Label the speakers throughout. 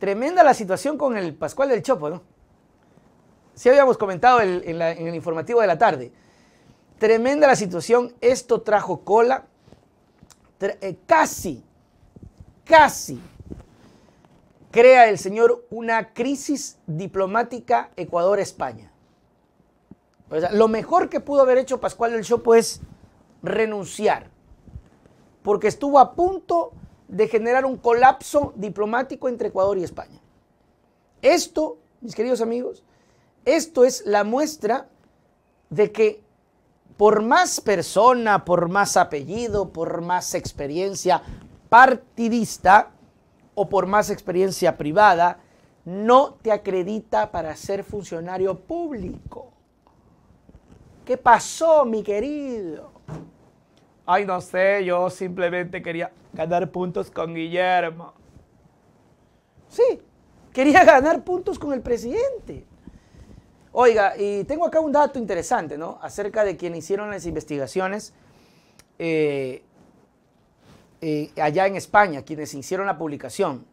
Speaker 1: Tremenda la situación con el Pascual del Chopo, ¿no? Sí habíamos comentado en, el informativo de la tarde. Tremenda la situación, esto trajo cola, eh, casi, casi crea el señor una crisis diplomática Ecuador-España. lo mejor que pudo haber hecho Pascual del Chopo es renunciar, porque estuvo a punto de generar un colapso diplomático entre Ecuador y España. Esto, mis queridos amigos, esto es la muestra de que por más persona, por más apellido, por más experiencia partidista o por más experiencia privada, no te acredita para ser funcionario público. ¿Qué pasó, mi querido? Ay, no sé, yo simplemente quería ganar puntos con Guillermo. Sí, quería ganar puntos con el presidente. Oiga, y tengo acá un dato interesante, ¿no? Acerca de quienes hicieron las investigaciones eh, eh, allá en España, quienes hicieron la publicación.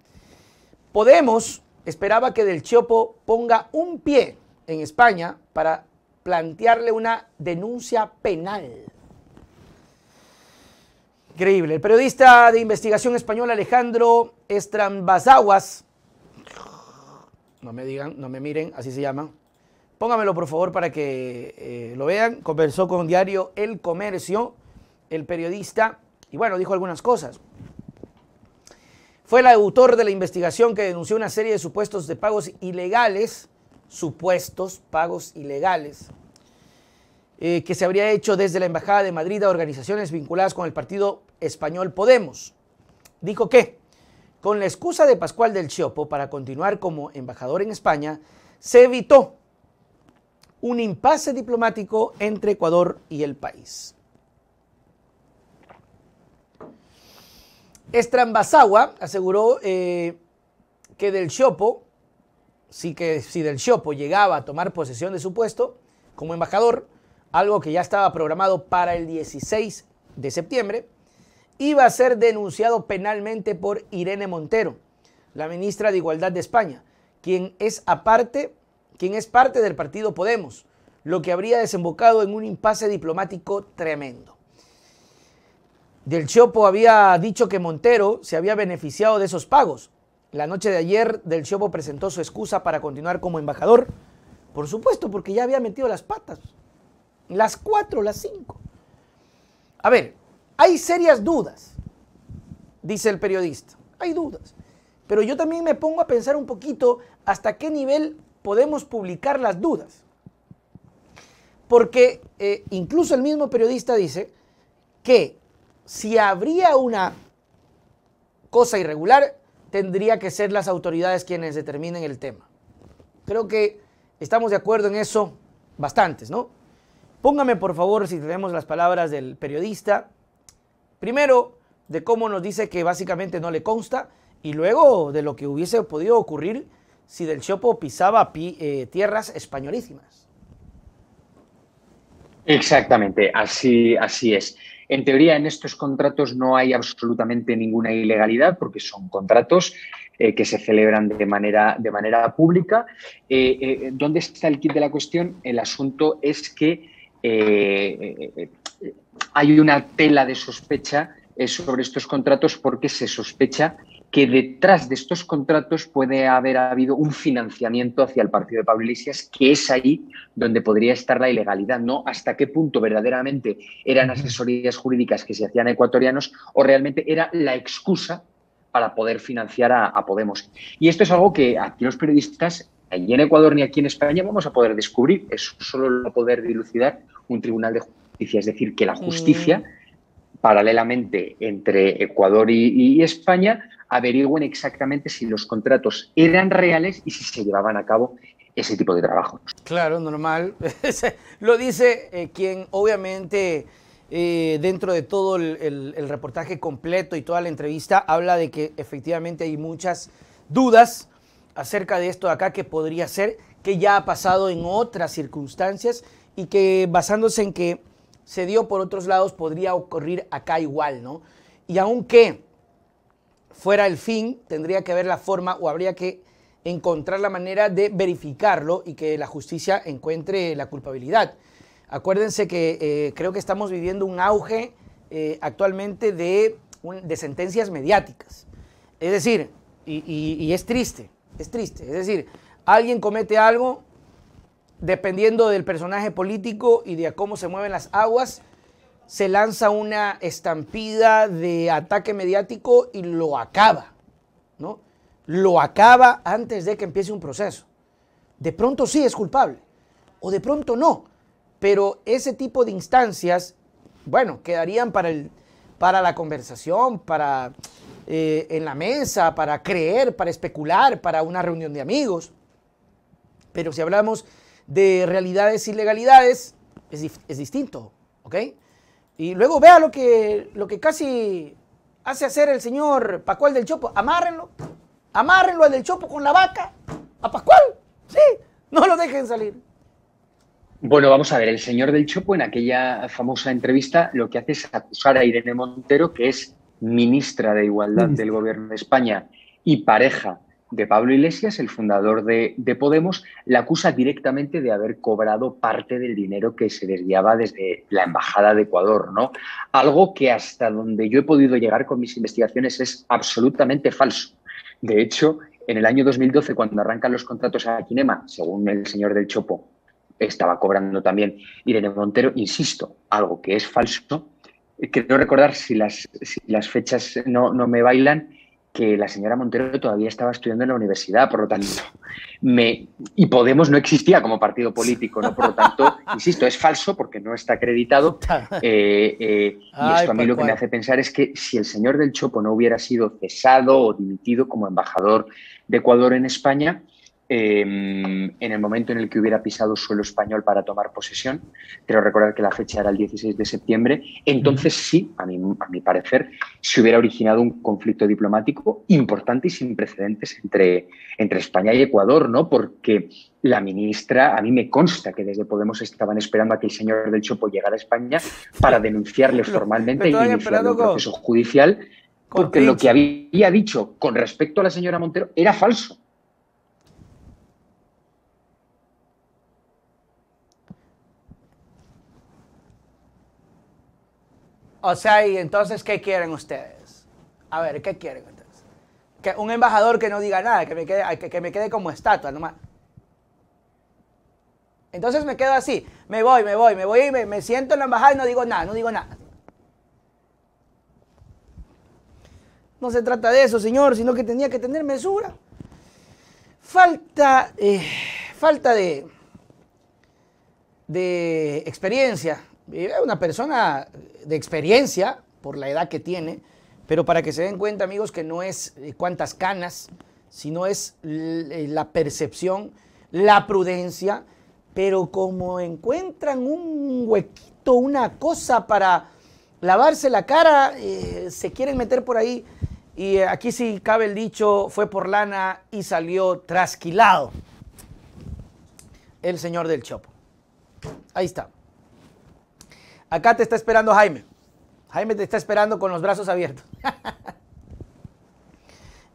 Speaker 1: Podemos esperaba que Del Chopo ponga un pie en España para plantearle una denuncia penal Increíble. El periodista de investigación español Alejandro Estrambazaguas, no me digan, no me miren, así se llama. Póngamelo por favor para que eh, lo vean. Conversó con diario El Comercio, el periodista, y bueno, dijo algunas cosas. Fue el autor de la investigación que denunció una serie de supuestos de pagos ilegales, supuestos pagos ilegales, eh, que se habría hecho desde la Embajada de Madrid a organizaciones vinculadas con el partido español Podemos. Dijo que, con la excusa de Pascual del Chiopo para continuar como embajador en España, se evitó un impasse diplomático entre Ecuador y el país. Estrambasagua aseguró eh, que del Chiopo, si, que, si del Chiopo llegaba a tomar posesión de su puesto como embajador, algo que ya estaba programado para el 16 de septiembre, iba a ser denunciado penalmente por Irene Montero, la ministra de Igualdad de España, quien es, aparte, quien es parte del partido Podemos, lo que habría desembocado en un impasse diplomático tremendo. Del Chopo había dicho que Montero se había beneficiado de esos pagos. La noche de ayer, Del Chopo presentó su excusa para continuar como embajador. Por supuesto, porque ya había metido las patas. Las cuatro, las cinco. A ver, hay serias dudas, dice el periodista. Hay dudas. Pero yo también me pongo a pensar un poquito hasta qué nivel podemos publicar las dudas. Porque eh, incluso el mismo periodista dice que si habría una cosa irregular, tendría que ser las autoridades quienes determinen el tema. Creo que estamos de acuerdo en eso bastantes, ¿no? Póngame por favor, si tenemos las palabras del periodista, Primero, de cómo nos dice que básicamente no le consta, y luego de lo que hubiese podido ocurrir si Del Chopo pisaba eh, tierras españolísimas.
Speaker 2: Exactamente, así, así es. En teoría, en estos contratos no hay absolutamente ninguna ilegalidad porque son contratos eh, que se celebran de manera, de manera pública. Eh, ¿Dónde está el kit de la cuestión? El asunto es que eh, eh, hay una tela de sospecha eh, sobre estos contratos porque se sospecha que detrás de estos contratos puede haber habido un financiamiento hacia el partido de Pablo Iglesias, que es ahí donde podría estar la ilegalidad, ¿no? Hasta qué punto verdaderamente eran asesorías jurídicas que se hacían ecuatorianos o realmente era la excusa para poder financiar a, a Podemos. Y esto es algo que aquí los periodistas allí en Ecuador ni aquí en España vamos a poder descubrir, eso solo lo va a poder dilucidar un tribunal de justicia. Es decir, que la justicia, paralelamente entre Ecuador y, España, averigüen exactamente si los contratos eran reales y si se llevaban a cabo ese tipo de trabajos.
Speaker 1: Claro, normal. lo dice eh, quien obviamente... Eh, dentro de todo el reportaje completo y toda la entrevista habla de que efectivamente hay muchas dudas acerca de esto acá que podría ser, que ya ha pasado en otras circunstancias y que basándose en que se dio por otros lados podría ocurrir acá igual, ¿no? Y aunque fuera el fin, tendría que haber la forma o habría que encontrar la manera de verificarlo y que la justicia encuentre la culpabilidad. Acuérdense que eh, creo que estamos viviendo un auge eh, actualmente de, de sentencias mediáticas. Es decir, y, y es triste, es triste. Es decir, alguien comete algo dependiendo del personaje político y de cómo se mueven las aguas, se lanza una estampida de ataque mediático y lo acaba, ¿no? Lo acaba antes de que empiece un proceso. De pronto sí es culpable, o de pronto no, pero ese tipo de instancias, bueno, quedarían para, el, para la conversación, para eh, en la mesa, para creer, para especular, para una reunión de amigos. Pero si hablamos de realidades y legalidades, es, distinto, ¿ok? Y luego vea lo que, lo que casi hace hacer el señor Pascual del Chopo. Amárrenlo, amárrenlo al del Chopo con la vaca, a Pascual, sí, no lo dejen salir.
Speaker 2: Bueno, vamos a ver, el señor del Chopo en aquella famosa entrevista lo que hace es acusar a Irene Montero, que es ministra de Igualdad del Gobierno de España y pareja de Pablo Iglesias, el fundador de, de, Podemos, la acusa directamente de haber cobrado parte del dinero que se desviaba desde la Embajada de Ecuador, ¿no? Algo que hasta donde yo he podido llegar con mis investigaciones es absolutamente falso. De hecho, en el año 2012, cuando arrancan los contratos a Kinema, según el señor del Chopo, estaba cobrando también Irene Montero, insisto, algo que es falso Quiero recordar, si las, fechas no, me bailan, que la señora Montero todavía estaba estudiando en la universidad, por lo tanto, me, y Podemos no existía como partido político, ¿no? Por lo tanto, insisto, es falso porque no está acreditado. Ah, eh, eh, y esto a mí lo que me hace pensar es que si el señor del Chopo no hubiera sido cesado o dimitido como embajador de Ecuador en España, Em, en el momento en el que hubiera pisado suelo español para tomar posesión. Creo recordar que la fecha era el 16 de septiembre. Entonces sí, a mi, parecer, se hubiera originado un conflicto diplomático importante y sin precedentes entre, entre España y Ecuador, ¿no? Porque la ministra, a mí me consta que desde Podemos estaban esperando a que el señor del Chopo llegara a España para denunciarle formalmente y iniciar un proceso judicial, porque lo que había dicho con respecto a la señora Montero era falso.
Speaker 1: O sea, y entonces, ¿qué quieren ustedes? A ver, ¿qué quieren ustedes? Que un embajador que no diga nada, que me quede, que, me quede como estatua nomás. Entonces me quedo así, me voy, me voy, me voy y me, siento en la embajada y no digo nada, no digo nada. No se trata de eso, señor, sino que tenía que tener mesura. Falta, eh, falta de, de experiencia. Una persona de experiencia por la edad que tiene, pero para que se den cuenta, amigos, que no es eh, cuántas canas, sino es eh, la percepción, la prudencia, pero como encuentran un huequito, una cosa para lavarse la cara, eh, se quieren meter por ahí. Y aquí sí cabe el dicho, fue por lana y salió trasquilado el señor del Chopo. Ahí está. Acá te está esperando Jaime. Jaime te está esperando con los brazos abiertos.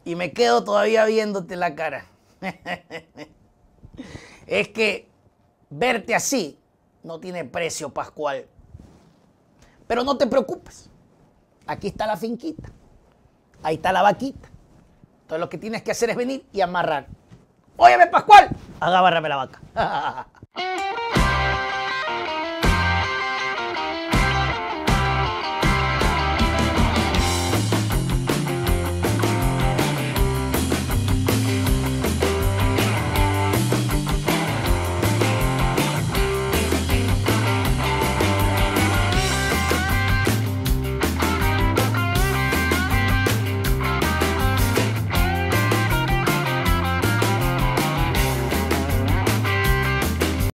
Speaker 1: y me quedo todavía viéndote la cara. es que verte así no tiene precio, Pascual. Pero no te preocupes. Aquí está la finquita. Ahí está la vaquita. Entonces lo que tienes que hacer es venir y amarrar. Óyeme, Pascual. Agárrame la vaca.